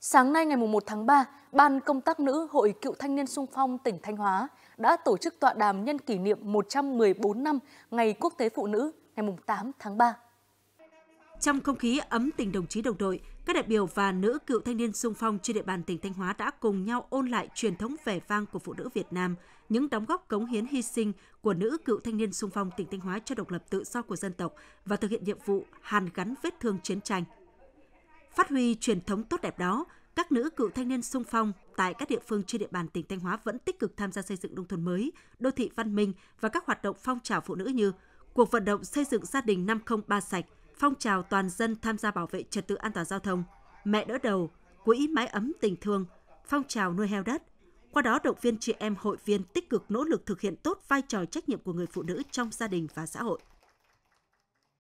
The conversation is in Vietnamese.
Sáng nay ngày 1 tháng 3, Ban Công tác Nữ Hội Cựu Thanh niên Sung phong tỉnh Thanh Hóa đã tổ chức tọa đàm nhân kỷ niệm 114 năm Ngày Quốc tế Phụ nữ ngày 8 tháng 3. Trong không khí ấm tình đồng chí đồng đội, các đại biểu và nữ cựu thanh niên sung phong trên địa bàn tỉnh Thanh Hóa đã cùng nhau ôn lại truyền thống vẻ vang của phụ nữ Việt Nam, những đóng góp cống hiến hy sinh của nữ cựu thanh niên sung phong tỉnh Thanh Hóa cho độc lập tự do của dân tộc và thực hiện nhiệm vụ hàn gắn vết thương chiến tranh – Phát huy truyền thống tốt đẹp đó, các nữ cựu thanh niên sung phong tại các địa phương trên địa bàn tỉnh Thanh Hóa vẫn tích cực tham gia xây dựng nông thôn mới, đô thị văn minh và các hoạt động phong trào phụ nữ như cuộc vận động xây dựng gia đình 503 sạch, phong trào toàn dân tham gia bảo vệ trật tự an toàn giao thông, mẹ đỡ đầu, quỹ mái ấm tình thương, phong trào nuôi heo đất. Qua đó động viên chị em hội viên tích cực nỗ lực thực hiện tốt vai trò trách nhiệm của người phụ nữ trong gia đình và xã hội.